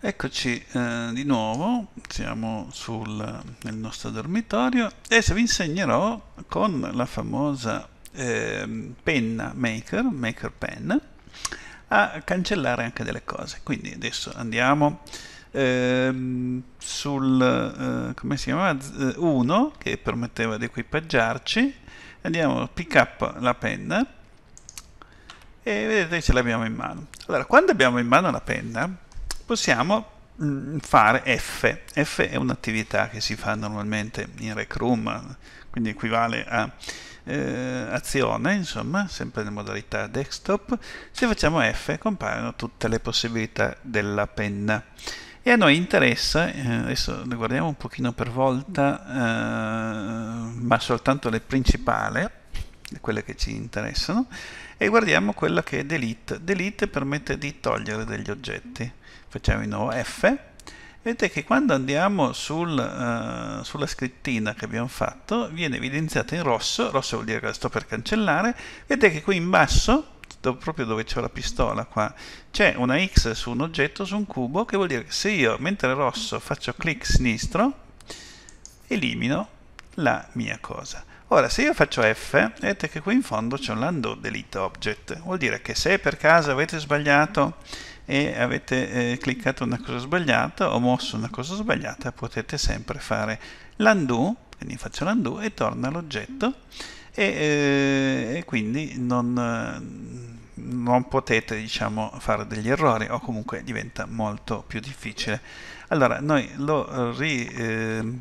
Eccoci eh, di nuovo, siamo sul, nel nostro dormitorio e vi insegnerò con la famosa eh, penna Maker, Maker Pen, a cancellare anche delle cose. Quindi adesso andiamo ehm, eh, sul, come si chiamava, 1 eh, che permetteva di equipaggiarci, andiamo pick up la penna e vedete ce l'abbiamo in mano. Allora, quando abbiamo in mano la penna, possiamo mm, fare F. F è un'attività che si fa normalmente in Rec Room, quindi equivale a eh, azione, insomma, sempre nella modalità desktop. Se facciamo F compaiono tutte le possibilità della penna. E a noi interessa, eh, adesso le guardiamo un pochino per volta, eh, ma soltanto le principali, quelle che ci interessano, e guardiamo quella che è delete. Delete permette di togliere degli oggetti facciamo di nuovo F vedete che quando andiamo sul, uh, sulla scrittina che abbiamo fatto viene evidenziata in rosso rosso vuol dire che la sto per cancellare vedete che qui in basso do, proprio dove c'è la pistola qua c'è una X su un oggetto, su un cubo che vuol dire che se io mentre rosso faccio clic sinistro elimino la mia cosa Ora, se io faccio F, vedete che qui in fondo c'è un lando delete object, vuol dire che se per caso avete sbagliato e avete eh, cliccato una cosa sbagliata o mosso una cosa sbagliata potete sempre fare l'undo quindi faccio l'undo e torna l'oggetto e, eh, e, quindi non, non potete diciamo, fare degli errori o comunque diventa molto più difficile allora noi lo ri eh,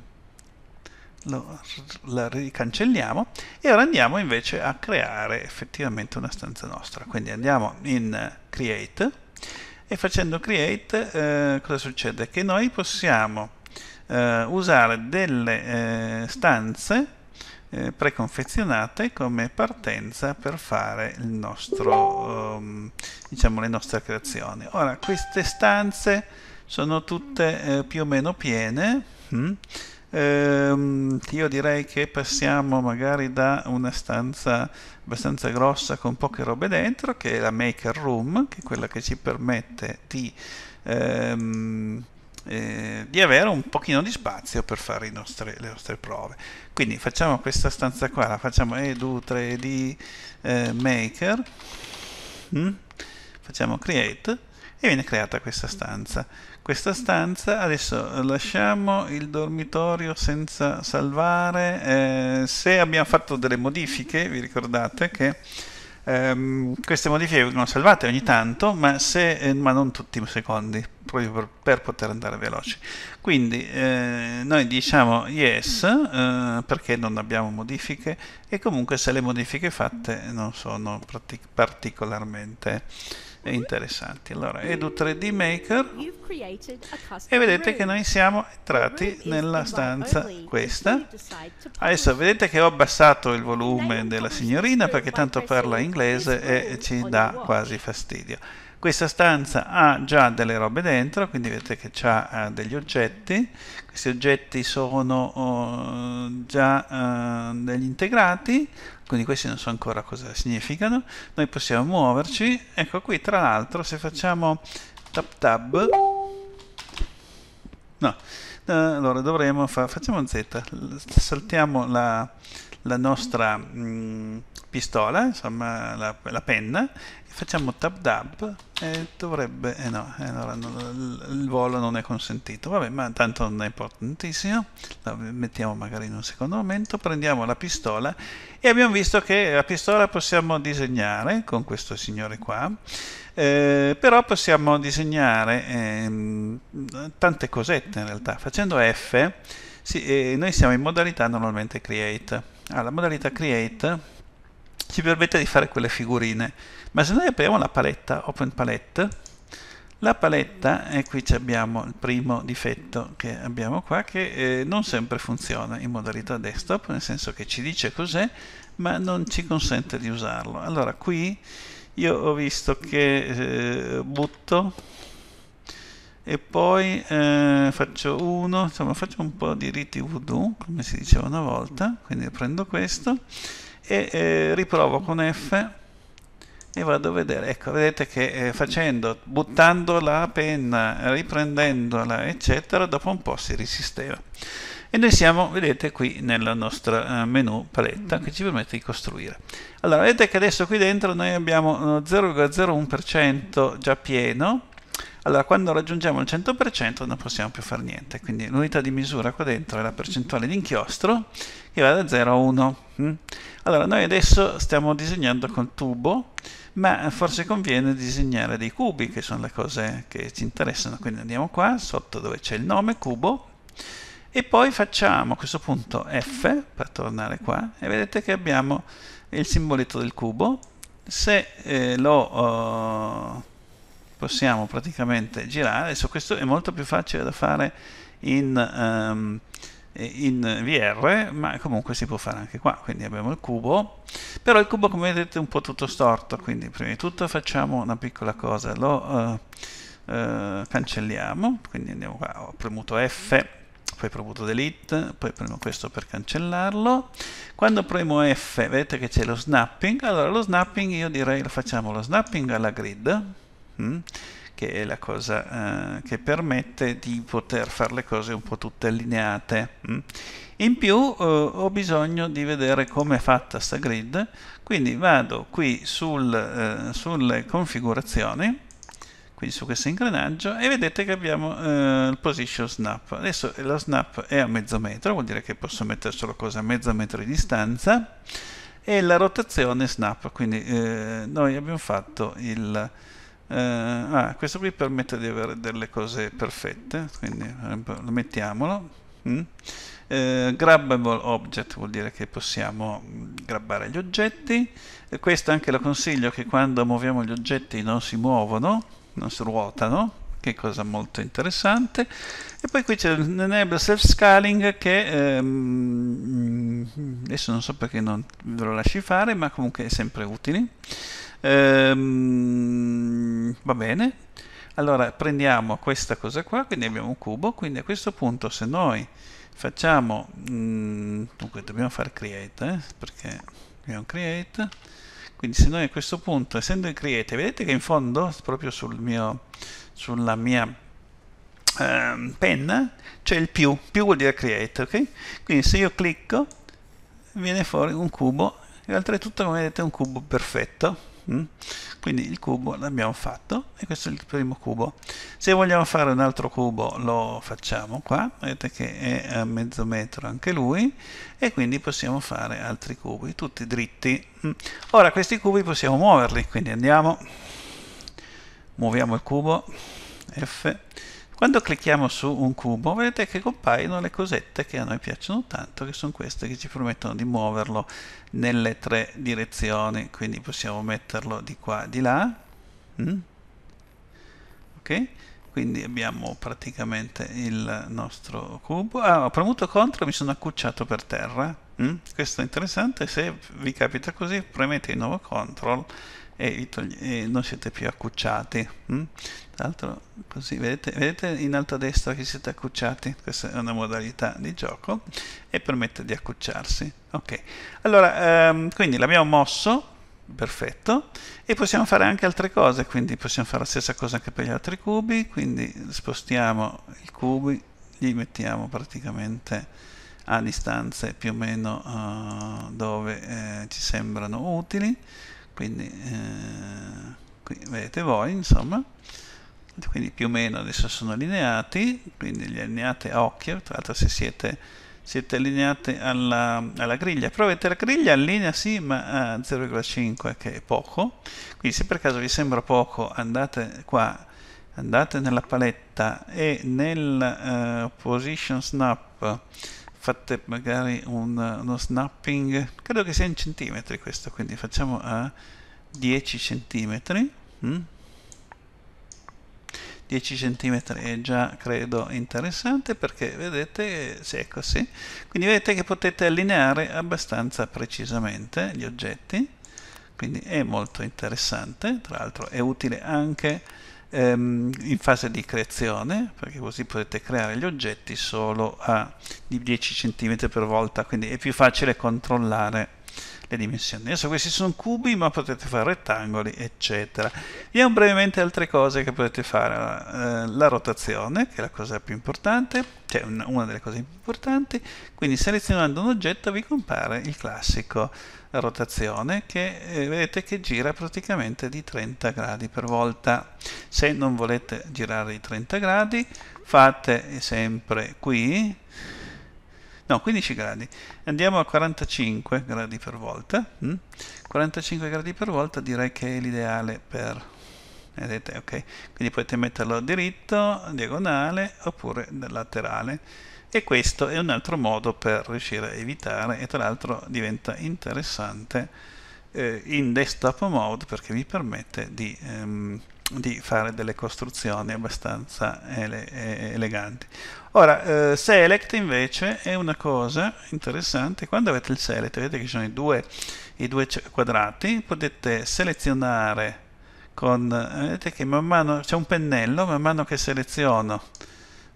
lo, la ricancelliamo e ora andiamo invece a creare effettivamente una stanza nostra quindi andiamo in eh, create e facendo create eh, cosa succede? Che noi possiamo eh, usare delle eh, stanze eh, preconfezionate come partenza per fare nostro, um, diciamo, le nostre creazioni. Ora, queste stanze sono tutte eh, più o meno piene. Mm? io direi che passiamo magari da una stanza abbastanza grossa con poche robe dentro, che è la Maker Room, che è quella che ci permette di, ehm, eh, di avere un pochino di spazio per fare nostri, le nostre prove. Quindi facciamo questa stanza qua, la facciamo edu 3D eh, maker, mm? facciamo create, e viene creata questa stanza. Questa stanza, adesso lasciamo il dormitorio senza salvare, eh, se abbiamo fatto delle modifiche, vi ricordate che ehm, queste modifiche vengono salvate ogni tanto, ma, se, eh, ma non tutti i secondi proprio per, per, poter andare veloci. Quindi eh, noi diciamo yes eh, perché non abbiamo modifiche e comunque se le modifiche fatte non sono particolarmente interessanti. Allora, edu 3D Maker e vedete che noi siamo entrati nella stanza questa. Adesso vedete che ho abbassato il volume della signorina perché tanto parla inglese e ci dà quasi fastidio. Questa stanza ha già delle robe dentro, quindi vedete che ha eh, degli oggetti. Questi oggetti sono oh, già eh, degli integrati, quindi questi non so ancora cosa significano. Noi possiamo muoverci. Ecco qui, tra l'altro, se facciamo tap tab... No, eh, allora dovremmo fare... facciamo Z, saltiamo la la nostra mh, mm, pistola, insomma la, la penna, facciamo tab dab e dovrebbe, eh no, eh, allora non, il volo non è consentito, vabbè ma tanto non è importantissimo, la mettiamo magari in un secondo momento, prendiamo la pistola e abbiamo visto che la pistola possiamo disegnare con questo signore qua, eh, però possiamo disegnare eh, tante cosette in realtà, facendo F sì, eh, noi siamo in modalità normalmente create allora, ah, la modalità create ci permette di fare quelle figurine, ma se noi apriamo la paletta, open palette, la paletta, e qui abbiamo il primo difetto che abbiamo qua, che eh, non sempre funziona in modalità desktop, nel senso che ci dice cos'è, ma non ci consente di usarlo. Allora qui io ho visto che eh, butto e poi eh, faccio uno, insomma faccio un po' di riti voodoo, come si diceva una volta, quindi prendo questo e eh, riprovo con F e vado a vedere, ecco vedete che eh, facendo, buttando la penna, riprendendola eccetera, dopo un po' si risistema. E noi siamo, vedete, qui nella nostra eh, menu paletta che ci permette di costruire. Allora, vedete che adesso qui dentro noi abbiamo 0,01% eh, già pieno, allora quando raggiungiamo il 100% non possiamo più fare niente, quindi l'unità di misura qua dentro è la percentuale di inchiostro che va da 0 a 1. Mm. Allora noi adesso stiamo disegnando col tubo, ma forse conviene disegnare dei cubi che sono le cose che ci interessano, quindi andiamo qua sotto dove c'è il nome cubo e poi facciamo a questo punto F per tornare qua e vedete che abbiamo il simboletto del cubo se eh, lo... Oh, possiamo praticamente girare, adesso questo è molto più facile da fare in, um, in VR, ma comunque si può fare anche qua, quindi abbiamo il cubo, però il cubo come vedete è un po' tutto storto, quindi prima di tutto facciamo una piccola cosa, lo uh, uh, cancelliamo, quindi andiamo qua, ho premuto F, poi premuto delete, poi premo questo per cancellarlo, quando premo F vedete che c'è lo snapping, allora lo snapping io direi lo facciamo lo snapping alla grid, Mm? che è la cosa eh, che permette di poter fare le cose un po' tutte allineate. Mh? Mm? In più eh, ho bisogno di vedere come è fatta sta grid, quindi vado qui sul, eh, sulle configurazioni, quindi su questo ingranaggio, e vedete che abbiamo eh, il position snap. Adesso lo snap è a mezzo metro, vuol dire che posso mettere solo cose a mezzo metro di distanza, e la rotazione snap, quindi eh, noi abbiamo fatto il... Uh, ah, questo qui permette di avere delle cose perfette, quindi lo eh, mettiamolo. Mm. Uh, grabbable object vuol dire che possiamo grabbare gli oggetti. E questo anche lo consiglio che quando muoviamo gli oggetti non si muovono, non si ruotano, che cosa molto interessante. E poi qui c'è l'enable self-scaling che ehm, mm, adesso non so perché non ve lo lasci fare, ma comunque è sempre utile. Ehm, va bene? Allora prendiamo questa cosa qua, quindi abbiamo un cubo, quindi a questo punto se noi facciamo, mh, mm, dunque dobbiamo fare create, eh, perché abbiamo create, quindi se noi a questo punto, essendo in create, vedete che in fondo, proprio sul mio, sulla mia eh, penna, c'è il più, più vuol dire create, ok? Quindi se io clicco, viene fuori un cubo, e oltretutto come vedete è un cubo perfetto, Mm? Quindi il cubo l'abbiamo fatto e questo è il primo cubo. Se vogliamo fare un altro cubo lo facciamo qua, vedete che è a mezzo metro anche lui e quindi possiamo fare altri cubi, tutti dritti. Mm. Ora questi cubi possiamo muoverli, quindi andiamo, muoviamo il cubo, F, quando clicchiamo su un cubo vedete che compaiono le cosette che a noi piacciono tanto, che sono queste che ci permettono di muoverlo nelle tre direzioni, quindi possiamo metterlo di qua, di là. Mm? Ok? Quindi abbiamo praticamente il nostro cubo. Ah, ho premuto CTRL e mi sono accucciato per terra. Mm? Questo è interessante, se vi capita così premete di nuovo CTRL e, e non siete più accucciati. Hm? Tra l'altro, così vedete, vedete, in alto a destra che siete accucciati? Questa è una modalità di gioco e permette di accucciarsi. Ok, allora ehm, quindi l'abbiamo mosso perfetto e possiamo fare anche altre cose quindi possiamo fare la stessa cosa anche per gli altri cubi quindi spostiamo i cubi li mettiamo praticamente a distanze più o meno uh, dove eh, ci sembrano utili quindi eh, qui vedete voi insomma quindi più o meno adesso sono allineati quindi li allineate a occhio tra l'altro se siete, siete allineati alla, alla, griglia però vedete la griglia allinea sì ma a 0,5 che è poco quindi se per caso vi sembra poco andate qua andate nella paletta e nel uh, position snap fate magari un, uno snapping, credo che sia in centimetri questo, quindi facciamo a 10 centimetri. Mm? 10 cm è già credo interessante perché vedete se è così quindi vedete che potete allineare abbastanza precisamente gli oggetti quindi è molto interessante tra l'altro è utile anche ehm, in fase di creazione, perché così potete creare gli oggetti solo a 10 cm per volta, quindi è più facile controllare le dimensioni. Adesso questi sono cubi, ma potete fare rettangoli, eccetera. Vediamo brevemente altre cose che potete fare. Eh, la rotazione, che è la cosa più importante, cioè una delle cose più importanti. Quindi selezionando un oggetto vi compare il classico rotazione che eh, vedete che gira praticamente di 30 gradi per volta se non volete girare di 30 gradi fate sempre qui no 15 gradi andiamo a 45 gradi per volta 45 mm? gradi per volta direi che è l'ideale per vedete ok quindi potete metterlo diritto diagonale oppure laterale e questo è un altro modo per riuscire a evitare e tra l'altro diventa interessante eh, in desktop mode perché vi permette di, ehm, di fare delle costruzioni abbastanza ele eh, eleganti ora eh, select invece è una cosa interessante quando avete il select vedete che ci sono i due, i due quadrati potete selezionare con eh, vedete che man mano c'è un pennello man mano che seleziono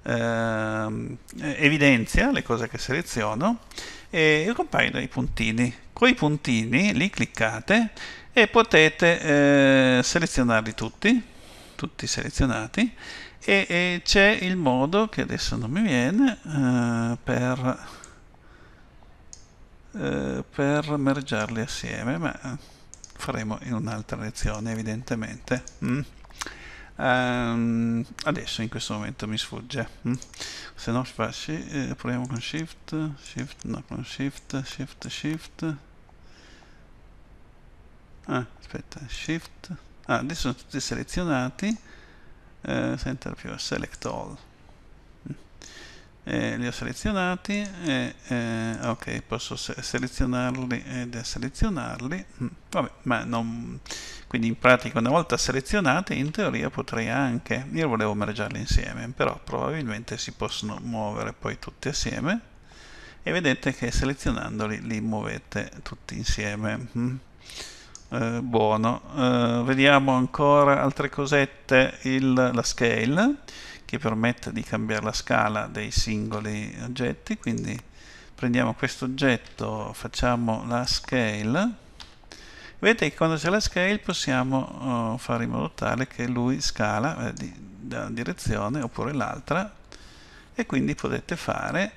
eh, evidenzia le cose che seleziono e compaiono i puntini. Quei puntini li cliccate e potete eh, selezionarli tutti, tutti selezionati, e, e c'è il modo che adesso non mi viene eh, per, eh, per mergiarli assieme, ma faremo in un'altra lezione evidentemente. Mm. Um, adesso in questo momento mi sfugge. Hm? Se no eh, proviamo con shift, shift, no, con shift, shift, shift. Ah, aspetta, shift. Ah, adesso sono tutti selezionati. Eh, center più select all eh, li ho selezionati e eh, eh, ok posso se selezionarli e deselezionarli mm, vabbè ma non quindi in pratica una volta selezionati in teoria potrei anche io volevo mergiarli insieme però probabilmente si possono muovere poi tutti assieme e vedete che selezionandoli li muovete tutti insieme mm. eh, buono eh, vediamo ancora altre cosette il, la scale che permetta di cambiare la scala dei singoli oggetti quindi prendiamo questo oggetto facciamo la scale vedete che quando c'è la scale possiamo oh, fare in modo tale che lui scala eh, da una direzione oppure l'altra e quindi potete fare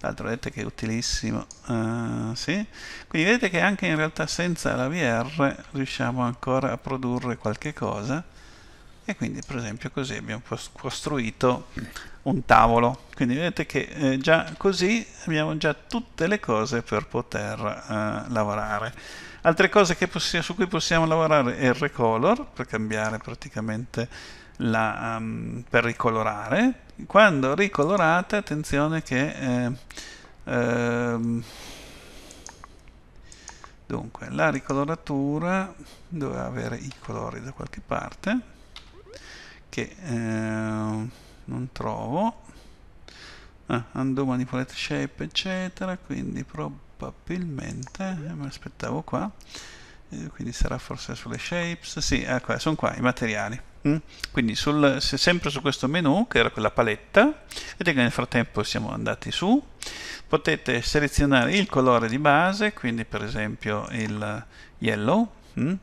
l'altro vedete che è utilissimo uh, sì. quindi vedete che anche in realtà senza la VR riusciamo ancora a produrre qualche cosa e quindi per esempio così abbiamo costruito un tavolo quindi vedete che eh, già così abbiamo già tutte le cose per poter eh, lavorare altre cose su cui possiamo lavorare è il recolor per cambiare praticamente la, um, per ricolorare quando ricolorate attenzione che eh, ehm, dunque la ricoloratura doveva avere i colori da qualche parte che eh, non trovo ah, undo manipolate shape eccetera quindi probabilmente eh, me l'aspettavo qua eh, quindi sarà forse sulle shapes sì, ecco, eh, sono qua i materiali mm? quindi sul, sempre su questo menu che era quella paletta vedete che nel frattempo siamo andati su potete selezionare il colore di base quindi per esempio il yellow mm?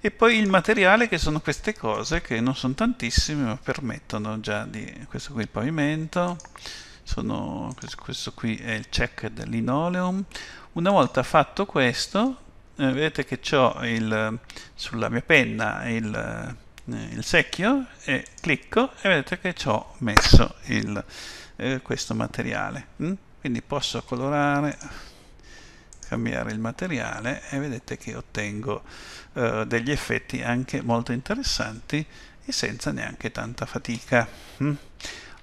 e poi il materiale che sono queste cose che non sono tantissime ma permettono già di questo qui il pavimento sono, questo qui è il check dell'inoleum una volta fatto questo eh, vedete che ho il, sulla mia penna il, eh, il, secchio e clicco e vedete che ci ho messo il, eh, questo materiale mm? quindi posso colorare cambiare il materiale e vedete che ottengo eh, degli effetti anche molto interessanti e senza neanche tanta fatica. Mm.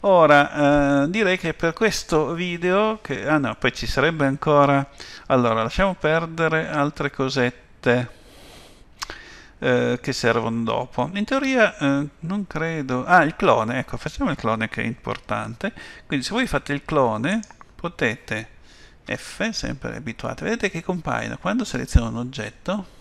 Ora, eh, direi che per questo video, che, ah no, poi ci sarebbe ancora, allora lasciamo perdere altre cosette eh, che servono dopo. In teoria eh, non credo... Ah, il clone, ecco, facciamo il clone che è importante. Quindi se voi fate il clone potete F, sempre abituate. Vedete che compaiono quando seleziono un oggetto,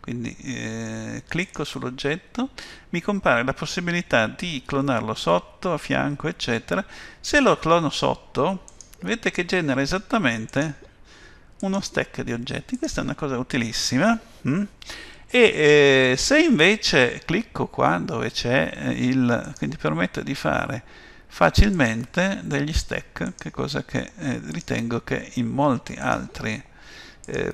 quindi eh, clicco sull'oggetto, mi compare la possibilità di clonarlo sotto, a fianco, eccetera. Se lo clono sotto, vedete che genera esattamente uno stack di oggetti. Questa è una cosa utilissima. Mm? E eh, se invece clicco qua dove c'è eh, il... quindi permette di fare facilmente degli stack, che cosa che eh, ritengo che in molti altri ehm,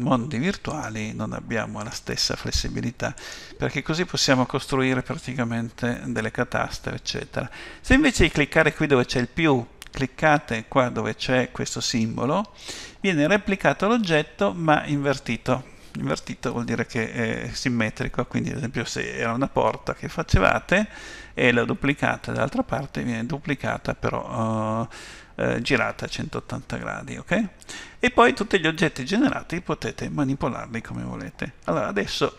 mondi virtuali non abbiamo la stessa flessibilità perché così possiamo costruire praticamente delle catastrofi eccetera se invece di cliccare qui dove c'è il più cliccate qua dove c'è questo simbolo viene replicato l'oggetto ma invertito invertito vuol dire che è simmetrico, quindi ad esempio se era una porta che facevate e la duplicate dall'altra parte viene duplicata però uh, eh, girata a 180 gradi, ok? E poi tutti gli oggetti generati potete manipolarli come volete. Allora adesso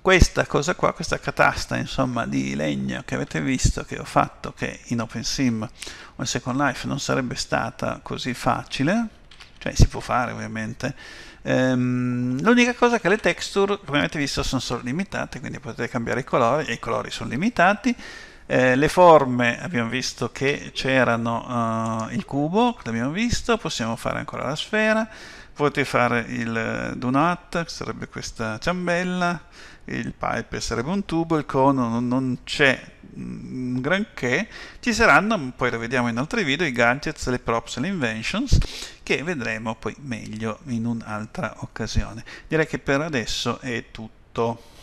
questa cosa qua, questa catasta insomma di legno che avete visto che ho fatto che in OpenSim o in Second Life non sarebbe stata così facile cioè si può fare ovviamente. Ehm, l'unica cosa è che le texture, come avete visto, sono solo limitate, quindi potete cambiare i colori, e i colori sono limitati. Eh, le forme abbiamo visto che c'erano uh, il cubo, l'abbiamo visto, possiamo fare ancora la sfera, potete fare il donut, che sarebbe questa ciambella, il pipe sarebbe un tubo, il cono non, non c'è Mm, granché, ci saranno, mm, poi lo vediamo in altri video, i gadgets, le props le inventions, che vedremo poi meglio in un'altra occasione. Direi che per adesso è tutto.